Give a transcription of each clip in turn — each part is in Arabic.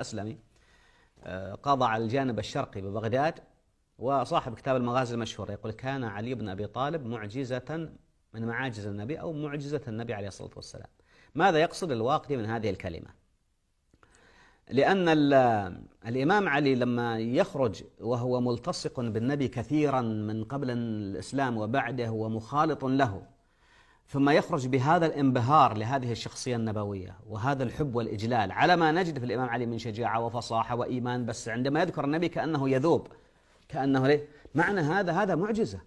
أسلمي آه، قضى على الجانب الشرقي ببغداد وصاحب كتاب المغازي المشهور يقول كان علي بن أبي طالب معجزة من معاجز النبي أو معجزة النبي عليه الصلاة والسلام ماذا يقصد الواقدي من هذه الكلمة لأن الإمام علي لما يخرج وهو ملتصق بالنبي كثيرا من قبل الإسلام وبعده ومخالط له ثم يخرج بهذا الانبهار لهذه الشخصية النبوية وهذا الحب والإجلال على ما نجد في الإمام علي من شجاعة وفصاحة وإيمان بس عندما يذكر النبي كأنه يذوب كأنه ليه؟ معنى هذا هذا معجزة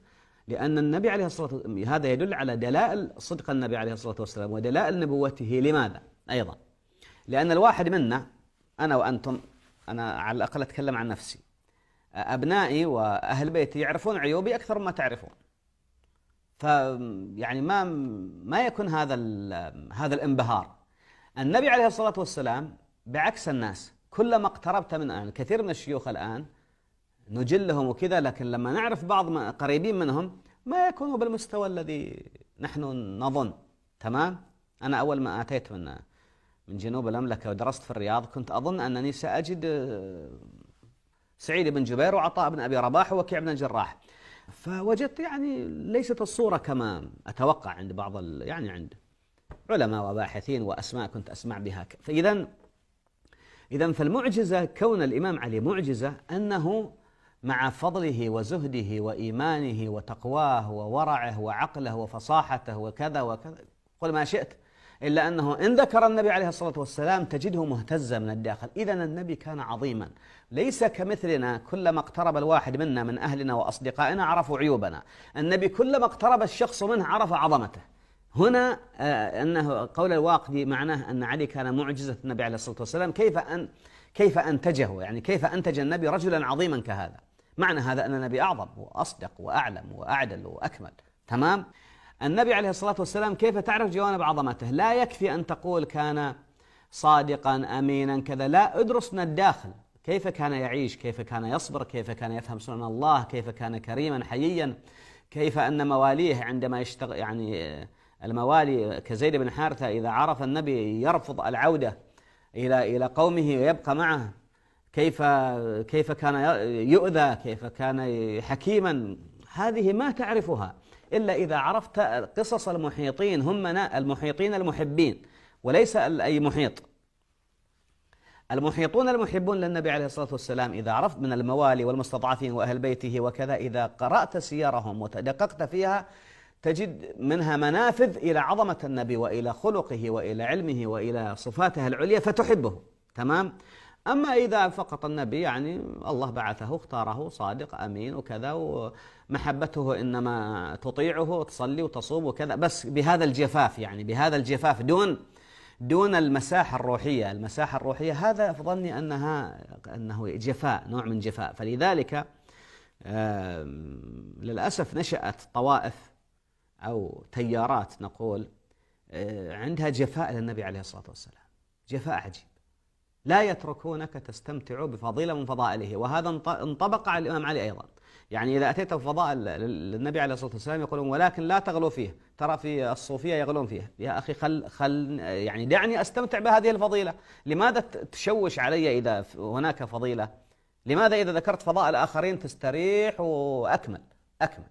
لأن النبي عليه الصلاة والسلام هذا يدل على دلائل صدق النبي عليه الصلاة والسلام ودلائل نبوته لماذا؟ أيضا لأن الواحد منا أنا وأنتم أنا على الأقل أتكلم عن نفسي أبنائي وأهل بيتي يعرفون عيوبي أكثر ما تعرفون فيعني ما ما يكون هذا هذا الانبهار النبي عليه الصلاه والسلام بعكس الناس كلما اقتربت من يعني كثير من الشيوخ الان نجلهم وكذا لكن لما نعرف بعض ما قريبين منهم ما يكونوا بالمستوى الذي نحن نظن تمام انا اول ما اتيت من من جنوب المملكه ودرست في الرياض كنت اظن انني ساجد آه، سعيد بن جبير وعطاء بن ابي رباح ووكيع بن الجراح فوجدت يعني ليست الصورة كما أتوقع عند بعض يعني عند علماء وباحثين وأسماء كنت أسمع بها فإذا إذا فالمعجزة كون الإمام علي معجزة أنه مع فضله وزهده وإيمانه وتقواه وورعه وعقله وفصاحته وكذا وكذا قل ما شئت إلا أنه إن ذكر النبي عليه الصلاة والسلام تجده مهتزا من الداخل إذا النبي كان عظيما ليس كمثلنا كلما اقترب الواحد منا من أهلنا وأصدقائنا عرفوا عيوبنا النبي كلما اقترب الشخص منه عرف عظمته هنا آه، أنه قول الواقدي معناه أن علي كان معجزة النبي عليه الصلاة والسلام كيف أن كيف أنتجه يعني كيف أنتج النبي رجلا عظيما كهذا معنى هذا أن النبي أعظم وأصدق وأعلم وأعدل وأكمل تمام النبي عليه الصلاة والسلام كيف تعرف جوانب عظمته لا يكفي أن تقول كان صادقا أمينا كذا لا ادرس من الداخل كيف كان يعيش كيف كان يصبر كيف كان يفهم سنن الله كيف كان كريما حييا كيف أن مواليه عندما يشتغل يعني الموالي كزيد بن حارثة إذا عرف النبي يرفض العودة إلى إلى قومه ويبقى معه كيف كيف كان يؤذى كيف كان حكيما هذه ما تعرفها إلا إذا عرفت قصص المحيطين هم المحيطين المحبين وليس أي محيط المحيطون المحبون للنبي عليه الصلاة والسلام إذا عرفت من الموالي والمستضعفين وأهل بيته وكذا إذا قرأت سيرهم وتدققت فيها تجد منها منافذ إلى عظمة النبي وإلى خلقه وإلى علمه وإلى صفاته العليا فتحبه تمام؟ أما إذا فقط النبي يعني الله بعثه اختاره صادق أمين وكذا ومحبته إنما تطيعه وتصلي وتصوم وكذا بس بهذا الجفاف يعني بهذا الجفاف دون دون المساحة الروحية المساحة الروحية هذا في ظني أنها أنه جفاء نوع من جفاء فلذلك للأسف نشأت طوائف أو تيارات نقول آه، عندها جفاء للنبي عليه الصلاة والسلام جفاء عجيب لا يتركونك تستمتع بفضيلة من فضائله وهذا انطبق على الإمام علي أيضا يعني إذا أتيت بفضائل للنبي عليه الصلاة والسلام يقولون ولكن لا تغلو فيه ترى في الصوفية يغلون فيه يا أخي خل, خل يعني دعني أستمتع بهذه الفضيلة لماذا تشوش علي إذا هناك فضيلة لماذا إذا ذكرت فضائل آخرين تستريح وأكمل أكمل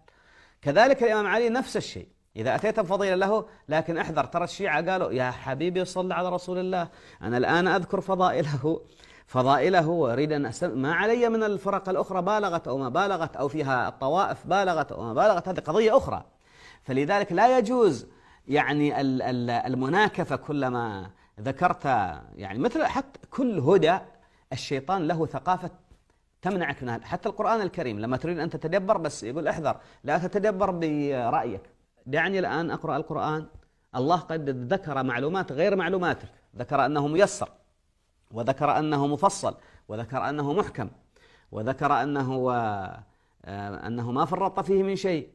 كذلك الإمام علي نفس الشيء إذا أتيت بفضيلة له لكن احذر ترى الشيعة قالوا يا حبيبي صل على رسول الله أنا الآن أذكر فضائله فضائله وأريد أن أسم... ما علي من الفرق الأخرى بالغت أو ما بالغت أو فيها الطوائف بالغت أو ما بالغت هذه قضية أخرى فلذلك لا يجوز يعني المناكفة كلما ذكرت يعني مثل حتى كل هدى الشيطان له ثقافة تمنعك من حتى القرآن الكريم لما تريد أن تتدبر بس يقول احذر لا تتدبر برأيك دعني الآن أقرأ القرآن الله قد ذكر معلومات غير معلوماتك ذكر أنه ميسر وذكر أنه مفصل وذكر أنه محكم وذكر أنه آه، أنه ما فرط فيه من شيء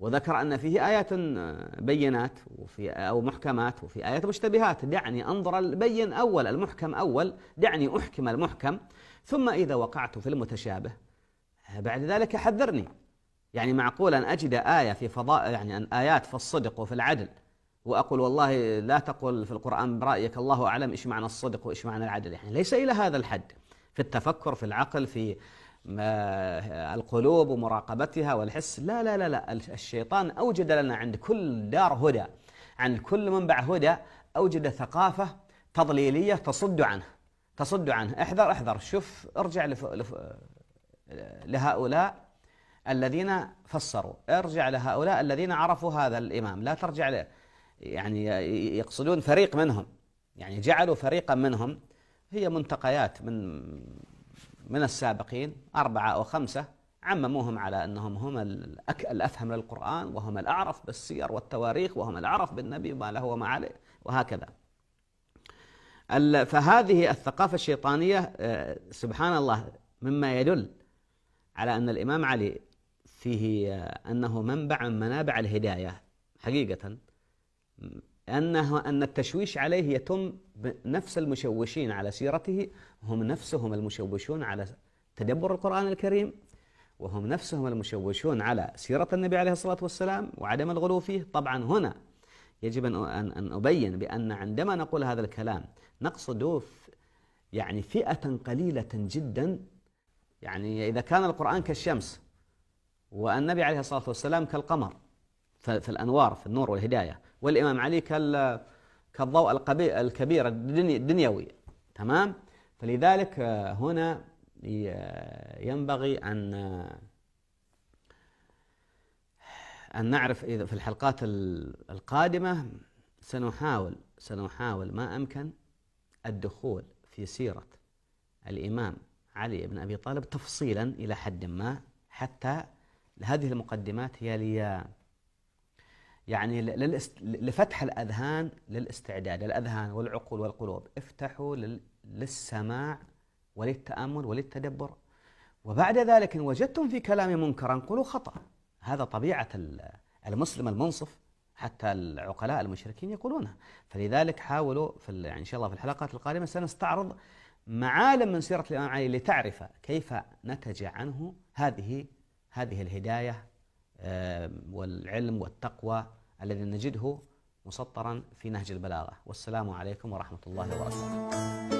وذكر أن فيه آيات آه، بينات وفي أو محكمات وفي آيات مشتبهات دعني أنظر البين أول المحكم أول دعني أحكم المحكم ثم إذا وقعت في المتشابه بعد ذلك حذرني يعني معقول أن أجد آية في فضاء يعني أن آيات في الصدق وفي العدل وأقول والله لا تقل في القرآن برأيك الله أعلم إيش معنى الصدق وإيش معنى العدل يعني ليس إلى هذا الحد في التفكر في العقل في القلوب ومراقبتها والحس لا لا لا لا الشيطان أوجد لنا عند كل دار هدى عند كل منبع هدى أوجد ثقافة تضليلية تصد عنه تصد عنه احذر احذر شوف ارجع لهؤلاء الذين فسروا ارجع لهؤلاء الذين عرفوا هذا الإمام لا ترجع له يعني يقصدون فريق منهم يعني جعلوا فريقا منهم هي منتقيات من من السابقين أربعة أو خمسة عمموهم على أنهم هم الأفهم للقرآن وهم الأعرف بالسير والتواريخ وهم الأعرف بالنبي وما له وما عليه وهكذا فهذه الثقافة الشيطانية آه، سبحان الله مما يدل على أن الإمام علي فيه أنه منبع من منابع الهداية حقيقة أنه أن التشويش عليه يتم بنفس المشوشين على سيرته هم نفسهم المشوشون على تدبر القرآن الكريم وهم نفسهم المشوشون على سيرة النبي عليه الصلاة والسلام وعدم الغلو فيه طبعا هنا يجب أن أبين بأن عندما نقول هذا الكلام نقصد يعني فئة قليلة جدا يعني إذا كان القرآن كالشمس والنبي عليه الصلاة والسلام كالقمر في الأنوار في النور والهداية والإمام علي كال كالضوء الكبير الدنيوي تمام فلذلك آه، هنا ينبغي أن آه، أن نعرف إذا في الحلقات القادمة سنحاول سنحاول ما أمكن الدخول في سيرة الإمام علي بن أبي طالب تفصيلا إلى حد ما حتى هذه المقدمات هي لي يعني لفتح الأذهان للاستعداد الأذهان والعقول والقلوب افتحوا للسماع وللتأمل وللتدبر وبعد ذلك إن وجدتم في كلامي منكرا قولوا خطأ هذا طبيعة المسلم المنصف حتى العقلاء المشركين يقولونها فلذلك حاولوا في يعني إن شاء الله في الحلقات القادمة سنستعرض معالم من سيرة الإمام علي لتعرف كيف نتج عنه هذه هذه الهداية والعلم والتقوى الذي نجده مسطرا في نهج البلاغة والسلام عليكم ورحمة الله وبركاته